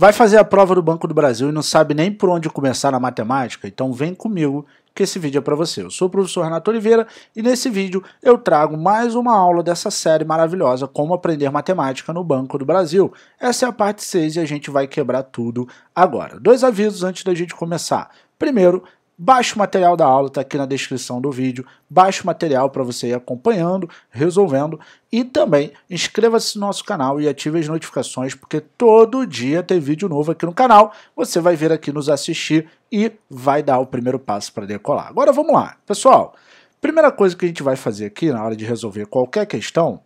Vai fazer a prova do Banco do Brasil e não sabe nem por onde começar na matemática? Então vem comigo que esse vídeo é para você. Eu sou o professor Renato Oliveira e nesse vídeo eu trago mais uma aula dessa série maravilhosa Como Aprender Matemática no Banco do Brasil. Essa é a parte 6 e a gente vai quebrar tudo agora. Dois avisos antes da gente começar. Primeiro, Baixe o material da aula, está aqui na descrição do vídeo. Baixe o material para você ir acompanhando, resolvendo. E também inscreva-se no nosso canal e ative as notificações, porque todo dia tem vídeo novo aqui no canal. Você vai vir aqui nos assistir e vai dar o primeiro passo para decolar. Agora vamos lá, pessoal. Primeira coisa que a gente vai fazer aqui na hora de resolver qualquer questão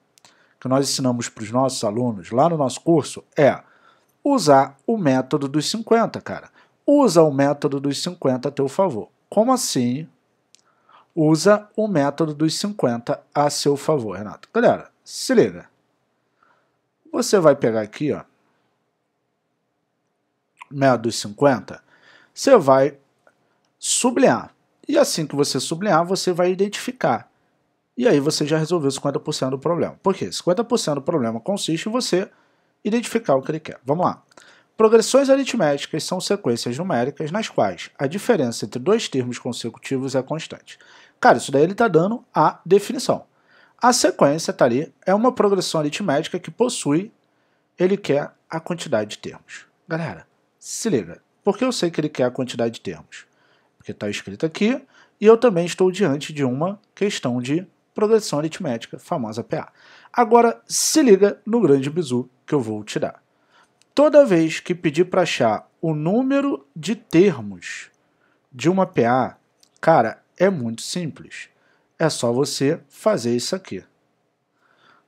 que nós ensinamos para os nossos alunos lá no nosso curso é usar o método dos 50, cara usa o método dos 50 a teu favor. Como assim usa o método dos 50 a seu favor, Renato? Galera, se liga. Você vai pegar aqui, ó, método dos 50, você vai sublinhar. E assim que você sublinhar, você vai identificar. E aí você já resolveu 50% do problema. Por quê? 50% do problema consiste em você identificar o que ele quer. Vamos lá. Progressões aritméticas são sequências numéricas nas quais a diferença entre dois termos consecutivos é constante. Cara, isso daí ele está dando a definição. A sequência tá ali, é uma progressão aritmética que possui, ele quer a quantidade de termos. Galera, se liga, porque eu sei que ele quer a quantidade de termos? Porque está escrito aqui, e eu também estou diante de uma questão de progressão aritmética, famosa PA. Agora, se liga no grande bizu que eu vou te dar. Toda vez que pedir para achar o número de termos de uma PA, cara, é muito simples. É só você fazer isso aqui.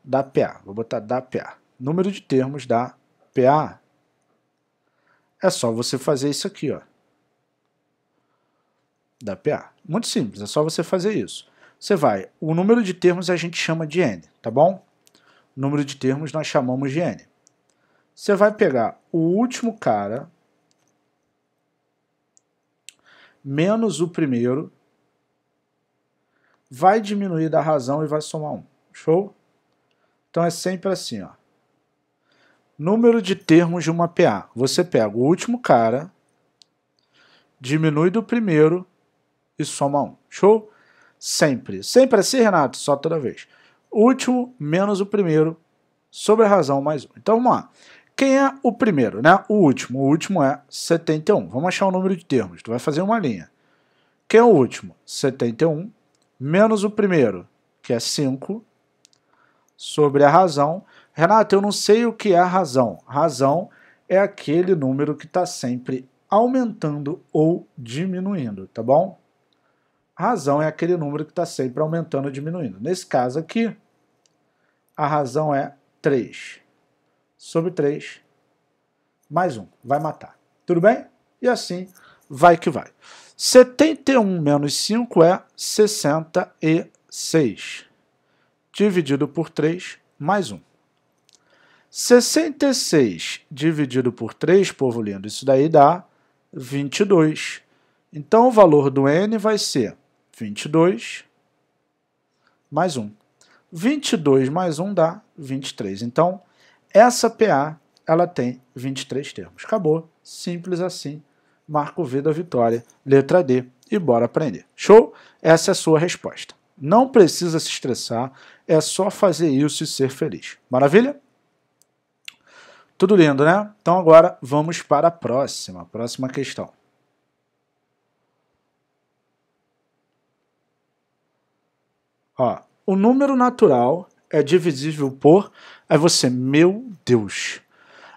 Da PA, vou botar da PA. Número de termos da PA. É só você fazer isso aqui, ó. Da PA. Muito simples, é só você fazer isso. Você vai, o número de termos a gente chama de N, tá bom? O número de termos nós chamamos de N. Você vai pegar o último cara menos o primeiro, vai diminuir da razão e vai somar 1. Um. Show? Então é sempre assim, ó. Número de termos de uma PA. Você pega o último cara, diminui do primeiro e soma 1. Um. Show? Sempre. Sempre assim, Renato? Só toda vez. Último menos o primeiro sobre a razão mais 1. Um. Então vamos lá. Quem é o primeiro, né? O último. O último é 71. Vamos achar o número de termos. Tu vai fazer uma linha. Quem é o último? 71 menos o primeiro, que é 5, sobre a razão. Renato, eu não sei o que é a razão. Razão é aquele número que está sempre aumentando ou diminuindo, tá bom? A razão é aquele número que está sempre aumentando ou diminuindo. Nesse caso aqui, a razão é 3 sobre 3, mais 1, vai matar. Tudo bem? E assim vai que vai. 71 menos 5 é 66, dividido por 3, mais 1. 66 dividido por 3, povo lindo, isso daí dá 22. Então, o valor do n vai ser 22 mais 1. 22 mais 1 dá 23. Então, essa PA, ela tem 23 termos. Acabou. Simples assim. Marco V da vitória, letra D. E bora aprender. Show? Essa é a sua resposta. Não precisa se estressar, é só fazer isso e ser feliz. Maravilha? Tudo lindo, né? Então agora vamos para a próxima, próxima questão. Ó, o número natural é divisível por. Aí é você, meu Deus.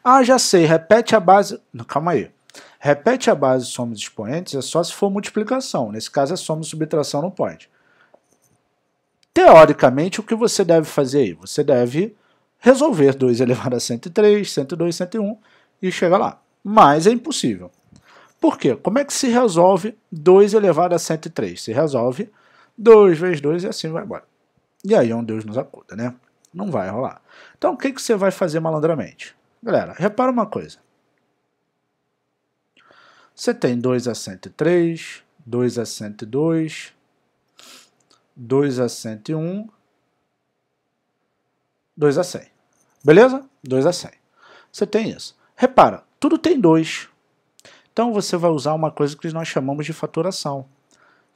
Ah, já sei, repete a base. Não, calma aí. Repete a base somos expoentes é só se for multiplicação. Nesse caso é soma e subtração, não pode. Teoricamente, o que você deve fazer aí? Você deve resolver 2 elevado a 103, 102, 101 e chega lá. Mas é impossível. Por quê? Como é que se resolve 2 elevado a 103? Se resolve 2 vezes 2 e assim vai embora. E aí é um Deus nos acuda, né? Não vai rolar. Então o que, que você vai fazer malandramente? Galera, repara uma coisa. Você tem 2 a 103, 2 a 102, 2 a 101, 2 a 100. Beleza? 2 a 100. Você tem isso. Repara, tudo tem 2. Então você vai usar uma coisa que nós chamamos de faturação.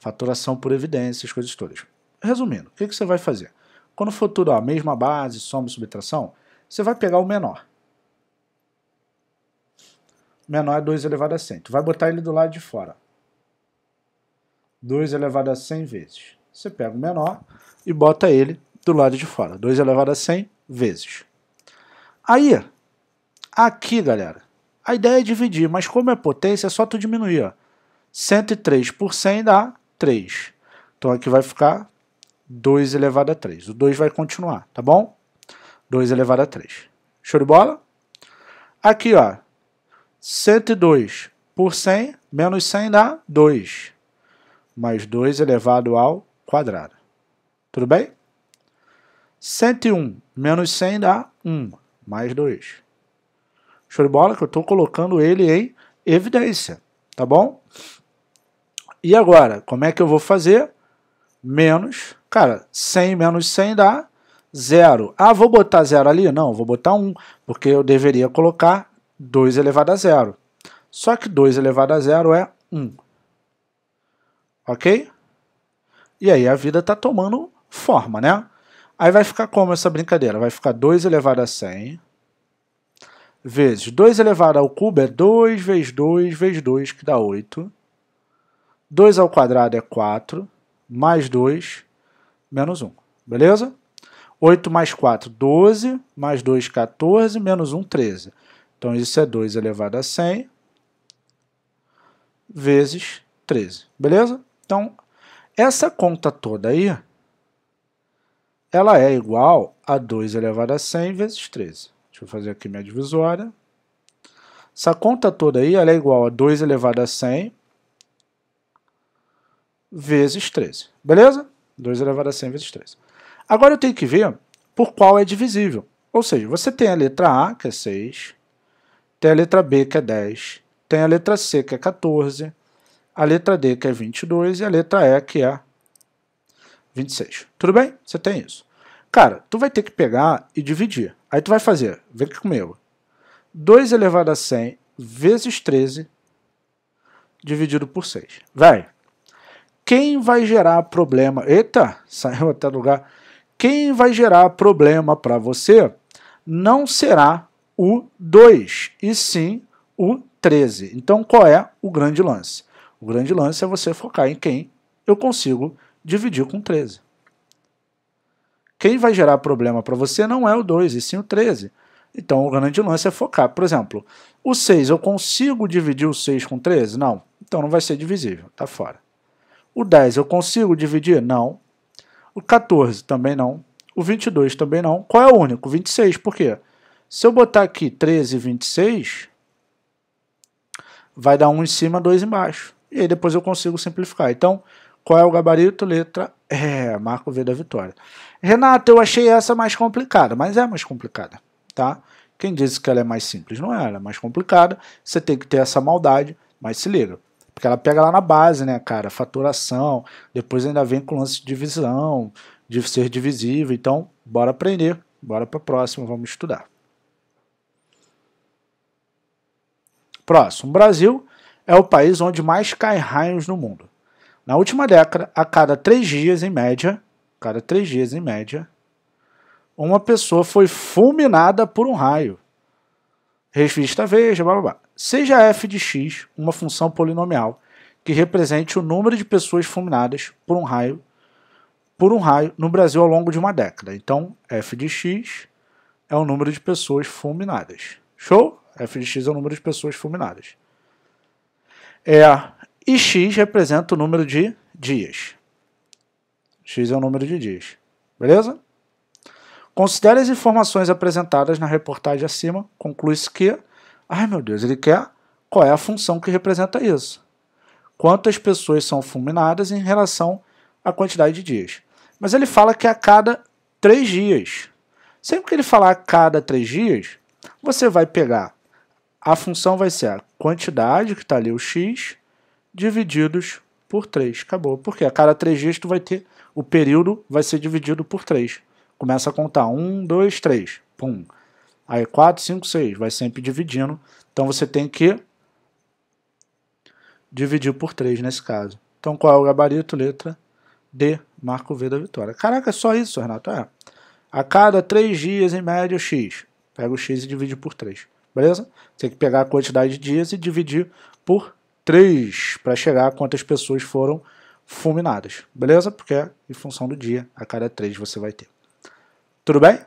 Faturação por evidência, as coisas todas. Resumindo, o que, que você vai fazer? Quando for tudo a mesma base, soma e subtração, você vai pegar o menor. menor é 2 elevado a 100. Tu vai botar ele do lado de fora. 2 elevado a 100 vezes. Você pega o menor e bota ele do lado de fora. 2 elevado a 100 vezes. Aí, aqui, galera, a ideia é dividir, mas como é potência, é só tu diminuir. Ó. 103 por 100 dá 3. Então aqui vai ficar 2 elevado a 3. O 2 vai continuar, tá bom? 2 elevado a 3. Show de bola? Aqui, ó, 102 por 100, menos 100 dá 2, mais 2 elevado ao quadrado. Tudo bem? 101 menos 100 dá 1, mais 2. Show de bola que eu estou colocando ele em evidência, tá bom? E agora, como é que eu vou fazer? Menos Cara, 100 menos 100 dá 0. Ah, vou botar 0 ali? Não, vou botar 1, porque eu deveria colocar 2 elevado a 0. Só que 2 elevado a 0 é 1. Ok? E aí a vida está tomando forma, né? Aí vai ficar como essa brincadeira? Vai ficar 2 elevado a 100 vezes 2 elevado ao cubo é 2 vezes 2 vezes 2, que dá 8. 2 ao quadrado é 4, mais 2, menos 1. Beleza? 8 mais 4, 12, mais 2, 14, menos 1, 13. Então, isso é 2 elevado a 100 vezes 13. Beleza? Então, essa conta toda aí, ela é igual a 2 elevado a 100 vezes 13. Deixa eu fazer aqui minha divisória. Essa conta toda aí ela é igual a 2 elevado a 100 vezes 13. Beleza? 2 elevado a 100 vezes 3. Agora eu tenho que ver por qual é divisível. Ou seja, você tem a letra A, que é 6, tem a letra B, que é 10, tem a letra C, que é 14, a letra D, que é 22, e a letra E, que é 26. Tudo bem? Você tem isso. Cara, tu vai ter que pegar e dividir. Aí tu vai fazer, vem aqui comigo, 2 elevado a 100 vezes 13 dividido por 6. Vai, quem vai gerar problema? Eita, saiu até do lugar. Quem vai gerar problema para você não será o 2, e sim o 13. Então, qual é o grande lance? O grande lance é você focar em quem eu consigo dividir com 13. Quem vai gerar problema para você não é o 2, e sim o 13. Então, o grande lance é focar. Por exemplo, o 6, eu consigo dividir o 6 com 13? Não. Então, não vai ser divisível. Está fora. O 10 eu consigo dividir? Não. O 14 também não. O 22 também não. Qual é o único? 26. Por quê? Se eu botar aqui 13 e 26, vai dar um em cima, dois embaixo. E aí depois eu consigo simplificar. Então, qual é o gabarito? Letra é, marco V da vitória. Renato, eu achei essa mais complicada, mas é mais complicada, tá? Quem disse que ela é mais simples? Não é, ela é mais complicada. Você tem que ter essa maldade, mas se liga. Porque ela pega lá na base, né, cara? Faturação, depois ainda vem com lance de divisão, de ser divisível. Então, bora aprender, bora para a próxima, vamos estudar. Próximo. O Brasil é o país onde mais cai raios no mundo. Na última década, a cada três dias em média, cada três dias em média, uma pessoa foi fulminada por um raio. Revista Veja, blá blá blá seja f de x uma função polinomial que represente o número de pessoas fulminadas por um raio por um raio no Brasil ao longo de uma década. Então, f de x é o número de pessoas fulminadas. Show? f de x é o número de pessoas fulminadas. É, e x representa o número de dias. x é o número de dias. Beleza? Considere as informações apresentadas na reportagem acima, conclui-se que Ai meu Deus, ele quer qual é a função que representa isso. Quantas pessoas são fulminadas em relação à quantidade de dias. Mas ele fala que a cada três dias. Sempre que ele falar a cada três dias, você vai pegar a função vai ser a quantidade que está ali, o x, divididos por 3. Acabou. Porque a cada três dias tu vai ter o período vai ser dividido por 3. Começa a contar 1, 2, 3. Pum. Aí 4, 5, 6, vai sempre dividindo. Então você tem que dividir por 3 nesse caso. Então qual é o gabarito? Letra D, marco V da vitória. Caraca, é só isso, Renato? É. A cada 3 dias, em média, o X. Pega o X e divide por 3. Beleza? Tem que pegar a quantidade de dias e dividir por 3 para chegar a quantas pessoas foram fulminadas. Beleza? Porque é em função do dia, a cada 3 você vai ter. Tudo bem?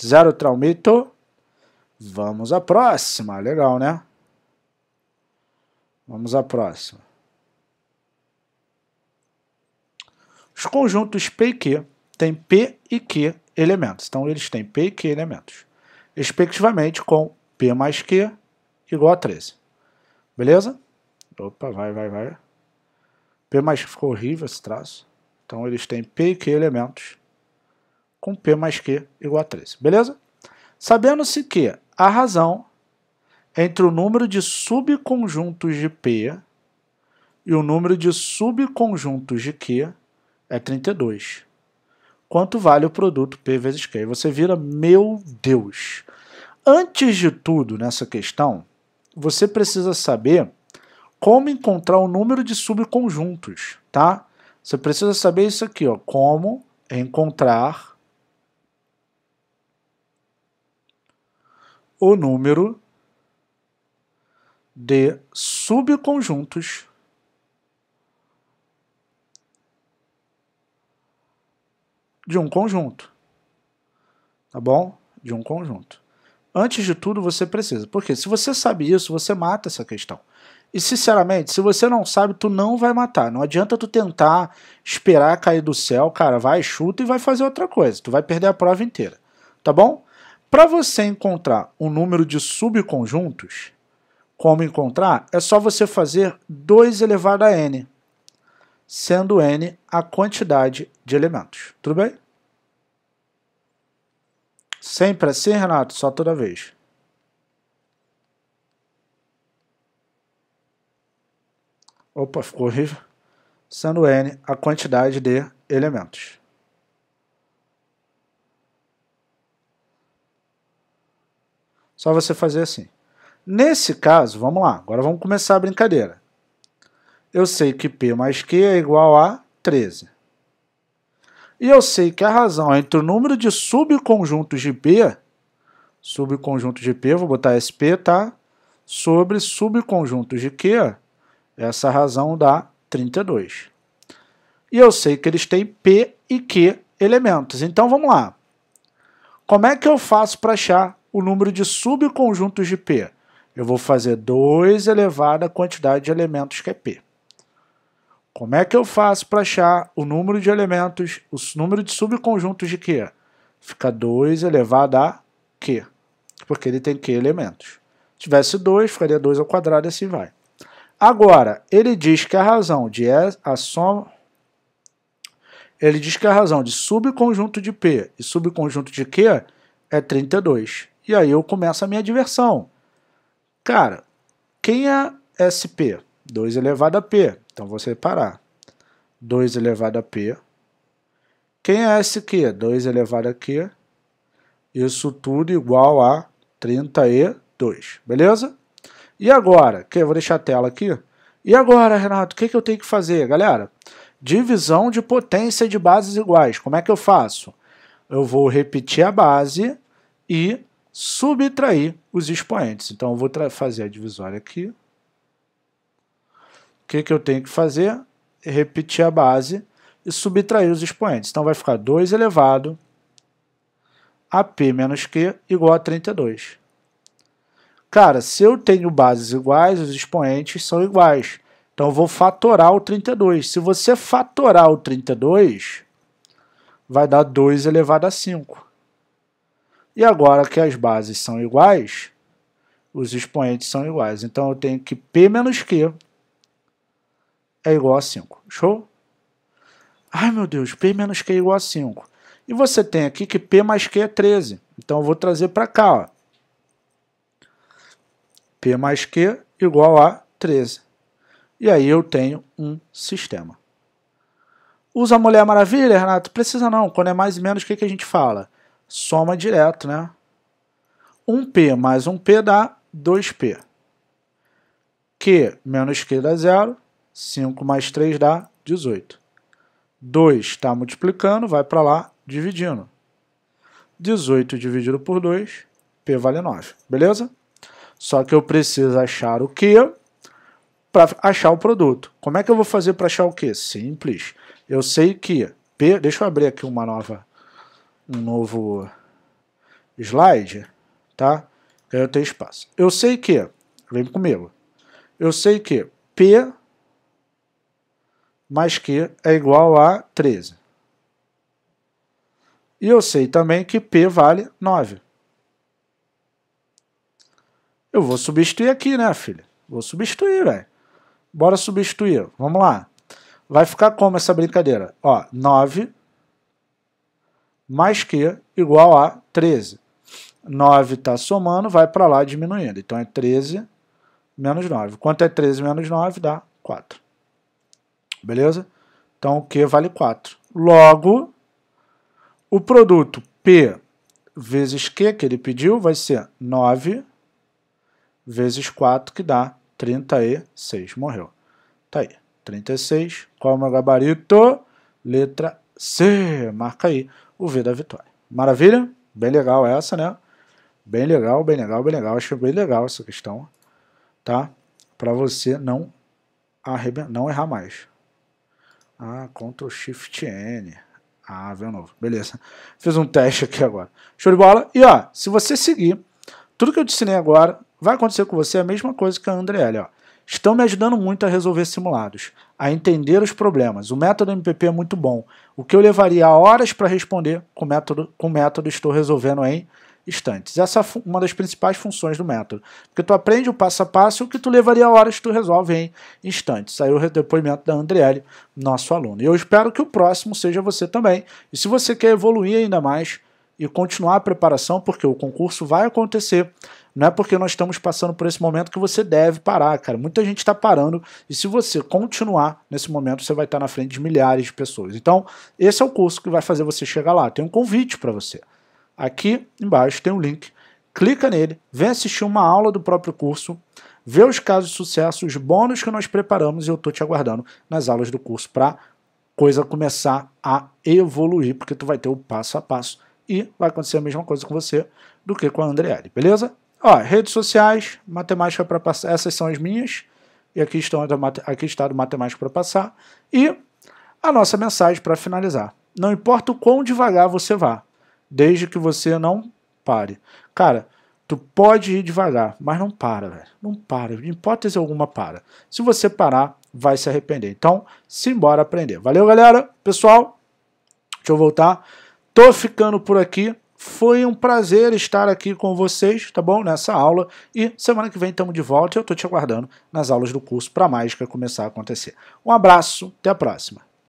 Zero traumito. Vamos à próxima. Legal, né? Vamos à próxima. Os conjuntos P e Q têm P e Q elementos. Então, eles têm P e Q elementos, respectivamente com P mais Q igual a 13. Beleza? Opa, vai, vai, vai. P mais ficou horrível esse traço. Então, eles têm P e Q elementos com P mais Q igual a 13. Beleza? Sabendo-se que a razão entre o número de subconjuntos de P e o número de subconjuntos de Q é 32. Quanto vale o produto P vezes Q? E você vira, meu Deus! Antes de tudo, nessa questão, você precisa saber como encontrar o número de subconjuntos, tá? Você precisa saber isso aqui, ó, como encontrar o número de subconjuntos de um conjunto. Tá bom? De um conjunto. Antes de tudo, você precisa. Porque se você sabe isso, você mata essa questão. E sinceramente, se você não sabe, tu não vai matar. Não adianta tu tentar esperar cair do céu, cara. Vai, chuta e vai fazer outra coisa. Tu vai perder a prova inteira. Tá bom? Para você encontrar o número de subconjuntos, como encontrar? É só você fazer 2 elevado a n, sendo n a quantidade de elementos. Tudo bem? Sempre assim, Renato? Só toda vez. Opa, ficou horrível. Sendo n a quantidade de elementos. Só você fazer assim. Nesse caso, vamos lá, agora vamos começar a brincadeira. Eu sei que P mais Q é igual a 13. E eu sei que a razão é entre o número de subconjuntos de P, subconjunto de P, vou botar SP, tá? Sobre subconjuntos de Q, essa razão dá 32. E eu sei que eles têm P e Q elementos. Então vamos lá. Como é que eu faço para achar o número de subconjuntos de P. Eu vou fazer 2 elevado à quantidade de elementos que é P. Como é que eu faço para achar o número de elementos, o número de subconjuntos de Q? Fica 2 elevado a Q, porque ele tem Q elementos. Se tivesse 2, ficaria 2 ao quadrado e assim vai. Agora, ele diz que a razão de a soma... Ele diz que a razão de subconjunto de P e subconjunto de Q é 32. E aí eu começo a minha diversão. Cara, quem é SP? 2 elevado a P. Então vou separar. 2 elevado a P. Quem é SQ? 2 elevado a Q. Isso tudo igual a 32, beleza? E agora? Que eu vou deixar a tela aqui. E agora, Renato, o que, que eu tenho que fazer, galera? Divisão de potência de bases iguais. Como é que eu faço? Eu vou repetir a base e subtrair os expoentes. Então, eu vou fazer a divisória aqui. O que, que eu tenho que fazer? Repetir a base e subtrair os expoentes. Então, vai ficar 2 elevado a P menos Q igual a 32. Cara, se eu tenho bases iguais, os expoentes são iguais. Então, eu vou fatorar o 32. Se você fatorar o 32, vai dar 2 elevado a 5. E agora que as bases são iguais, os expoentes são iguais. Então eu tenho que P menos Q é igual a 5. Show? Ai meu Deus, P menos Q é igual a 5. E você tem aqui que P mais Q é 13. Então eu vou trazer para cá. Ó. P mais Q igual a 13. E aí eu tenho um sistema. Usa a Mulher Maravilha, Renato? Precisa não. Quando é mais e menos, o que, que a gente fala? soma direto, né? 1p mais 1p dá 2p. Q menos Q dá zero. 5 mais 3 dá 18. 2 está multiplicando, vai para lá, dividindo. 18 dividido por 2, P vale 9, beleza? Só que eu preciso achar o Q para achar o produto. Como é que eu vou fazer para achar o Q? Simples. Eu sei que P... Deixa eu abrir aqui uma nova um novo slide, tá? eu tenho espaço. Eu sei que, vem comigo, eu sei que P mais Q é igual a 13. E eu sei também que P vale 9. Eu vou substituir aqui, né, filha? Vou substituir, velho. Bora substituir. Vamos lá. Vai ficar como essa brincadeira? Ó, 9 mais que igual a 13. 9 está somando, vai para lá diminuindo. Então é 13 menos 9. Quanto é 13 menos 9? Dá 4. Beleza? Então o Q vale 4. Logo, o produto P vezes Q que ele pediu vai ser 9 vezes 4, que dá 36. Morreu. Está aí. 36. Qual é o meu gabarito? Letra C. Marca aí o V da vitória. Maravilha? Bem legal essa, né? Bem legal, bem legal, bem legal. Acho bem legal essa questão, tá? Para você não, não errar mais. Ah, Ctrl Shift N. Ah, veio novo. Beleza. Fiz um teste aqui agora. Show de bola. E ó, se você seguir tudo que eu te ensinei agora, vai acontecer com você a mesma coisa que a Andriele, ó estão me ajudando muito a resolver simulados, a entender os problemas. O método MPP é muito bom. O que eu levaria horas para responder, com o método, com método estou resolvendo em instantes. Essa é uma das principais funções do método. Porque tu aprende o passo a passo, o que tu levaria horas, tu resolve em instantes. Saiu o depoimento da Andriele, nosso aluno. E eu espero que o próximo seja você também. E se você quer evoluir ainda mais, e continuar a preparação, porque o concurso vai acontecer. Não é porque nós estamos passando por esse momento que você deve parar, cara. Muita gente está parando e se você continuar nesse momento, você vai estar tá na frente de milhares de pessoas. Então, esse é o curso que vai fazer você chegar lá. Tem um convite para você. Aqui embaixo tem um link. Clica nele, vem assistir uma aula do próprio curso, vê os casos de sucesso, os bônus que nós preparamos e eu estou te aguardando nas aulas do curso para coisa começar a evoluir, porque tu vai ter o passo a passo e vai acontecer a mesma coisa com você do que com a Andriele, beleza? Ó, redes sociais, matemática para passar, essas são as minhas, e aqui, estão, aqui está do matemática para passar, e a nossa mensagem para finalizar. Não importa o quão devagar você vá, desde que você não pare. Cara, tu pode ir devagar, mas não para, velho. Não para, de hipótese alguma para. Se você parar, vai se arrepender. Então, simbora aprender. Valeu, galera. Pessoal, deixa eu voltar. Tô ficando por aqui. Foi um prazer estar aqui com vocês, tá bom? Nessa aula. E semana que vem estamos de volta e eu tô te aguardando nas aulas do curso para a mágica começar a acontecer. Um abraço, até a próxima.